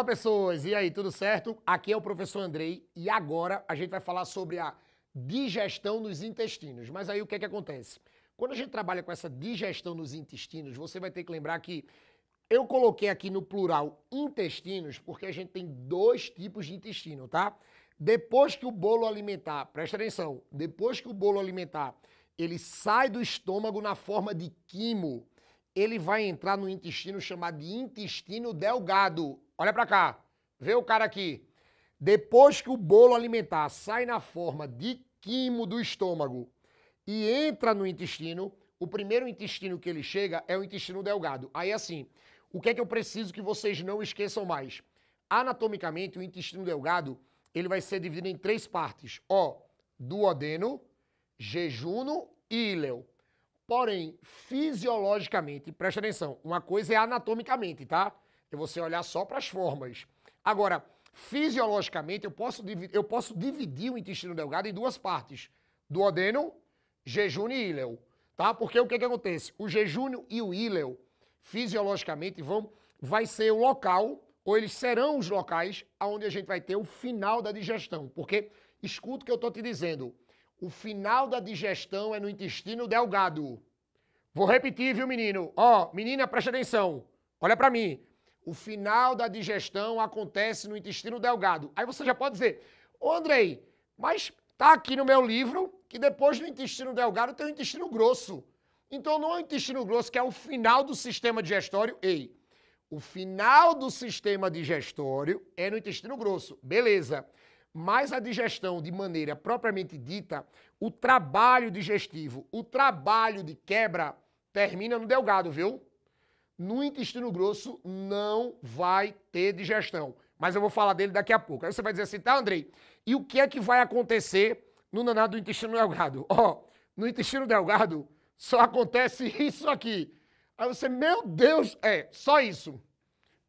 Fala pessoas, e aí, tudo certo? Aqui é o professor Andrei e agora a gente vai falar sobre a digestão nos intestinos. Mas aí o que é que acontece? Quando a gente trabalha com essa digestão nos intestinos, você vai ter que lembrar que eu coloquei aqui no plural intestinos porque a gente tem dois tipos de intestino, tá? Depois que o bolo alimentar, presta atenção, depois que o bolo alimentar ele sai do estômago na forma de quimo ele vai entrar no intestino chamado de intestino delgado. Olha para cá, vê o cara aqui. Depois que o bolo alimentar sai na forma de quimo do estômago e entra no intestino, o primeiro intestino que ele chega é o intestino delgado. Aí assim, o que é que eu preciso que vocês não esqueçam mais? Anatomicamente, o intestino delgado, ele vai ser dividido em três partes. Ó, duodeno, jejuno e ileo. Porém, fisiologicamente, presta atenção, uma coisa é anatomicamente, tá? É você olhar só para as formas. Agora, fisiologicamente, eu posso, eu posso dividir o intestino delgado em duas partes: duodeno, jejum e íleo, tá? Porque o que, que acontece? O jejum e o íleo, fisiologicamente, vão, vai ser o local, ou eles serão os locais, onde a gente vai ter o final da digestão. Porque, escuta o que eu estou te dizendo o final da digestão é no intestino delgado. Vou repetir, viu, menino? Ó, oh, menina, presta atenção. Olha para mim. O final da digestão acontece no intestino delgado. Aí você já pode dizer, ô Andrei, mas tá aqui no meu livro que depois do intestino delgado tem o intestino grosso. Então não é o intestino grosso que é o final do sistema digestório. Ei, o final do sistema digestório é no intestino grosso. Beleza mas a digestão de maneira propriamente dita, o trabalho digestivo, o trabalho de quebra, termina no delgado, viu? No intestino grosso não vai ter digestão. Mas eu vou falar dele daqui a pouco. Aí você vai dizer assim, tá, Andrei, e o que é que vai acontecer no nanado do intestino delgado? Ó, oh, no intestino delgado só acontece isso aqui. Aí você, meu Deus, é, só isso.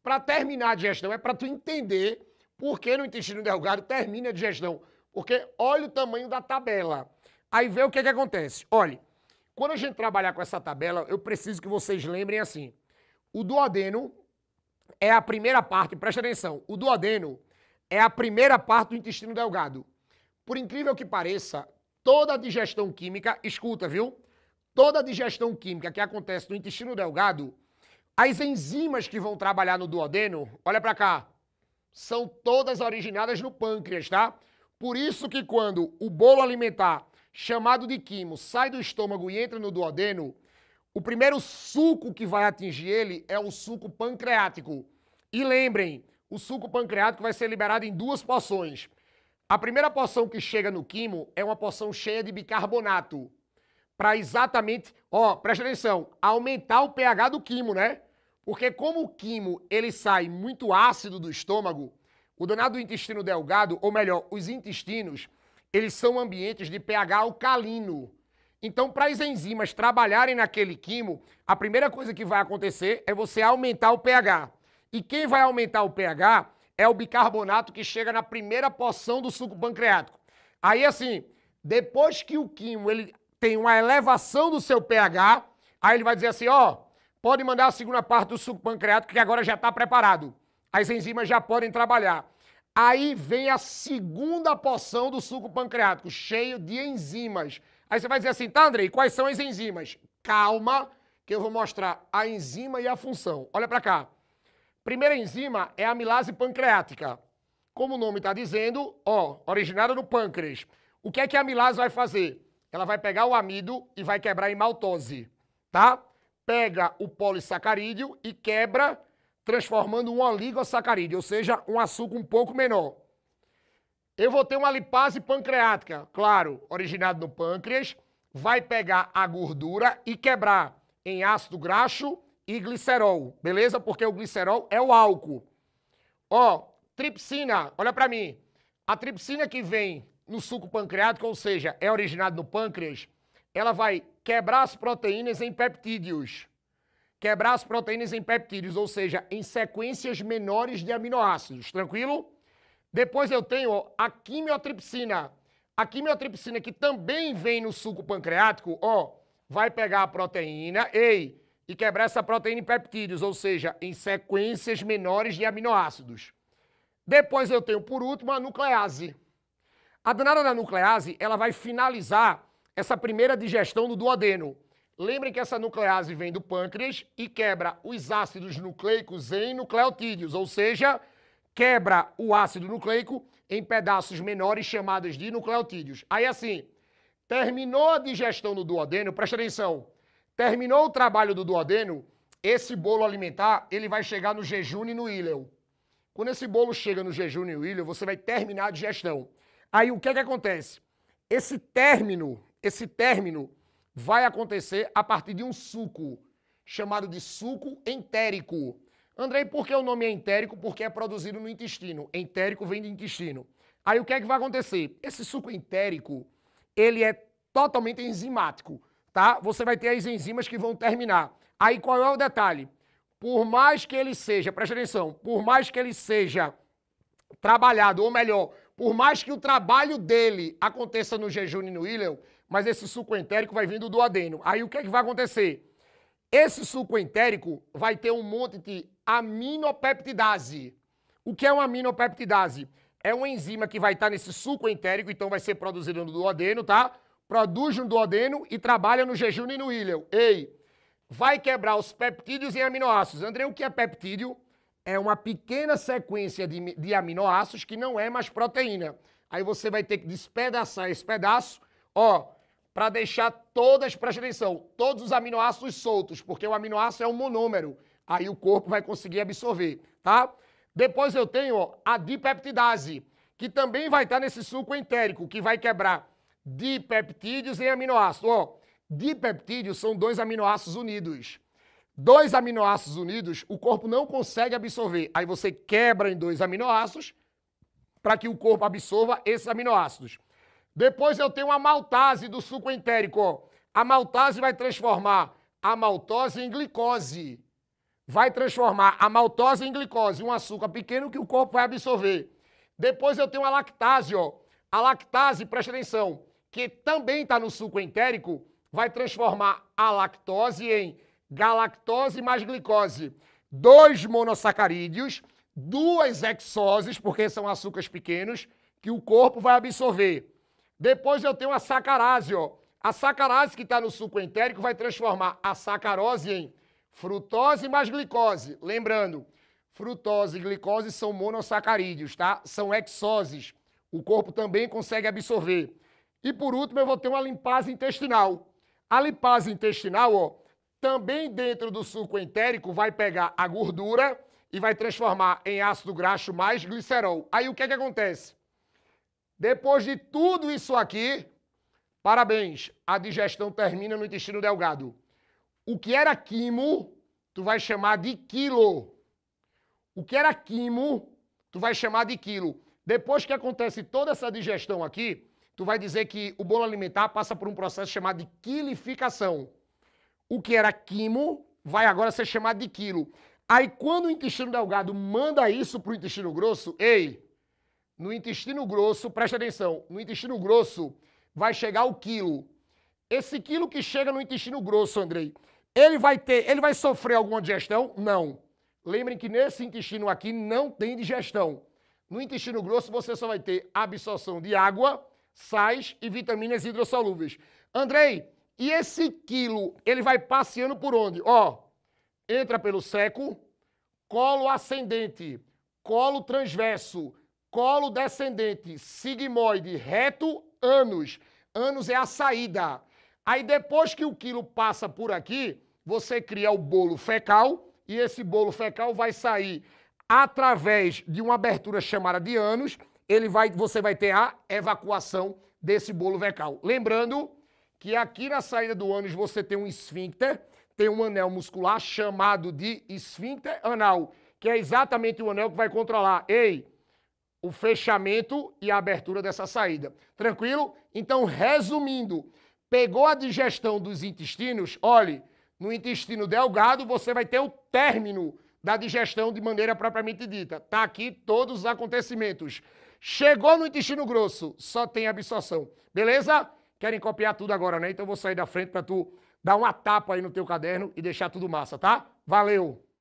Para terminar a digestão, é para tu entender por que no intestino delgado termina a digestão? Porque olha o tamanho da tabela. Aí vê o que, que acontece. Olha, quando a gente trabalhar com essa tabela, eu preciso que vocês lembrem assim. O duodeno é a primeira parte, presta atenção. O duodeno é a primeira parte do intestino delgado. Por incrível que pareça, toda a digestão química, escuta, viu? Toda a digestão química que acontece no intestino delgado, as enzimas que vão trabalhar no duodeno, olha para cá, são todas originadas no pâncreas, tá? Por isso que quando o bolo alimentar, chamado de quimo, sai do estômago e entra no duodeno, o primeiro suco que vai atingir ele é o suco pancreático. E lembrem, o suco pancreático vai ser liberado em duas porções. A primeira porção que chega no quimo é uma porção cheia de bicarbonato. Para exatamente, ó, presta atenção, aumentar o pH do quimo, né? Porque como o quimo ele sai muito ácido do estômago, o danado do intestino delgado, ou melhor, os intestinos, eles são ambientes de pH alcalino. Então, para as enzimas trabalharem naquele quimo, a primeira coisa que vai acontecer é você aumentar o pH. E quem vai aumentar o pH é o bicarbonato que chega na primeira porção do suco pancreático. Aí, assim, depois que o quimo ele tem uma elevação do seu pH, aí ele vai dizer assim, ó... Oh, Pode mandar a segunda parte do suco pancreático, que agora já está preparado. As enzimas já podem trabalhar. Aí vem a segunda porção do suco pancreático, cheio de enzimas. Aí você vai dizer assim, tá, Andrei, quais são as enzimas? Calma, que eu vou mostrar a enzima e a função. Olha para cá. Primeira enzima é a amilase pancreática. Como o nome está dizendo, ó, originada no pâncreas. O que é que a amilase vai fazer? Ela vai pegar o amido e vai quebrar em maltose, tá? pega o polissacarídeo e quebra, transformando um oligosacarídeo, ou seja, um açúcar um pouco menor. Eu vou ter uma lipase pancreática, claro, originado no pâncreas, vai pegar a gordura e quebrar em ácido graxo e glicerol, beleza? Porque o glicerol é o álcool. Ó, tripsina, olha para mim. A tripsina que vem no suco pancreático, ou seja, é originado no pâncreas, ela vai quebrar as proteínas em peptídeos. Quebrar as proteínas em peptídeos, ou seja, em sequências menores de aminoácidos, tranquilo? Depois eu tenho a quimiotripsina. A quimiotripsina que também vem no suco pancreático, ó, vai pegar a proteína, ei, e quebrar essa proteína em peptídeos, ou seja, em sequências menores de aminoácidos. Depois eu tenho, por último, a nuclease. A danada da nuclease, ela vai finalizar essa primeira digestão do duodeno. Lembrem que essa nuclease vem do pâncreas e quebra os ácidos nucleicos em nucleotídeos, ou seja, quebra o ácido nucleico em pedaços menores chamados de nucleotídeos. Aí assim, terminou a digestão do duodeno, presta atenção, terminou o trabalho do duodeno, esse bolo alimentar, ele vai chegar no jejum e no íleo. Quando esse bolo chega no jejum e no íleo, você vai terminar a digestão. Aí o que é que acontece? Esse término esse término vai acontecer a partir de um suco, chamado de suco entérico. Andrei, por que o nome é entérico? Porque é produzido no intestino. Entérico vem de intestino. Aí o que é que vai acontecer? Esse suco entérico, ele é totalmente enzimático, tá? Você vai ter as enzimas que vão terminar. Aí qual é o detalhe? Por mais que ele seja, preste atenção, por mais que ele seja trabalhado, ou melhor, por mais que o trabalho dele aconteça no jejum e no ilhão, mas esse suco entérico vai vindo do adeno. Aí o que é que vai acontecer? Esse suco entérico vai ter um monte de aminopeptidase. O que é uma aminopeptidase? É uma enzima que vai estar nesse suco entérico, então vai ser produzido no duodeno, tá? Produz no duodeno e trabalha no jejum e no íleo. Ei, vai quebrar os peptídeos em aminoácidos. André, o que é peptídeo? É uma pequena sequência de, de aminoácidos que não é mais proteína. Aí você vai ter que despedaçar esse pedaço. Ó, para deixar todas, presta atenção, todos os aminoácidos soltos, porque o aminoácido é um monômero. Aí o corpo vai conseguir absorver, tá? Depois eu tenho ó, a dipeptidase, que também vai estar nesse suco entérico, que vai quebrar dipeptídeos em aminoácidos. Ó, dipeptídeos são dois aminoácidos unidos. Dois aminoácidos unidos, o corpo não consegue absorver. Aí você quebra em dois aminoácidos para que o corpo absorva esses aminoácidos. Depois eu tenho a maltase do suco entérico. A maltase vai transformar a maltose em glicose. Vai transformar a maltose em glicose, um açúcar pequeno que o corpo vai absorver. Depois eu tenho a lactase, ó. A lactase, presta atenção, que também está no suco entérico, vai transformar a lactose em galactose mais glicose. Dois monossacarídeos, duas hexoses, porque são açúcares pequenos, que o corpo vai absorver. Depois eu tenho a sacarase, ó. A sacarase que está no suco entérico vai transformar a sacarose em frutose mais glicose. Lembrando, frutose e glicose são monossacarídeos, tá? São exoses. O corpo também consegue absorver. E por último, eu vou ter uma limpase intestinal. A limpase intestinal, ó, também dentro do suco entérico vai pegar a gordura e vai transformar em ácido graxo mais glicerol. Aí o que é que acontece? Depois de tudo isso aqui, parabéns, a digestão termina no intestino delgado. O que era quimo, tu vai chamar de quilo. O que era quimo, tu vai chamar de quilo. Depois que acontece toda essa digestão aqui, tu vai dizer que o bolo alimentar passa por um processo chamado de quilificação. O que era quimo vai agora ser chamado de quilo. Aí quando o intestino delgado manda isso pro intestino grosso, ei, no intestino grosso, presta atenção, no intestino grosso vai chegar o quilo. Esse quilo que chega no intestino grosso, Andrei, ele vai ter, ele vai sofrer alguma digestão? Não. Lembrem que nesse intestino aqui não tem digestão. No intestino grosso você só vai ter absorção de água, sais e vitaminas hidrossolúveis. Andrei, e esse quilo, ele vai passeando por onde? Ó, entra pelo seco, colo ascendente, colo transverso, Colo descendente, sigmoide, reto, ânus. Ânus é a saída. Aí depois que o quilo passa por aqui, você cria o bolo fecal e esse bolo fecal vai sair através de uma abertura chamada de ânus. Ele vai, você vai ter a evacuação desse bolo fecal. Lembrando que aqui na saída do ânus você tem um esfíncter, tem um anel muscular chamado de esfíncter anal, que é exatamente o anel que vai controlar. Ei, o fechamento e a abertura dessa saída. Tranquilo? Então, resumindo, pegou a digestão dos intestinos, olhe, no intestino delgado você vai ter o término da digestão de maneira propriamente dita. Tá aqui todos os acontecimentos. Chegou no intestino grosso, só tem absorção. Beleza? Querem copiar tudo agora, né? Então eu vou sair da frente para tu dar uma tapa aí no teu caderno e deixar tudo massa, tá? Valeu.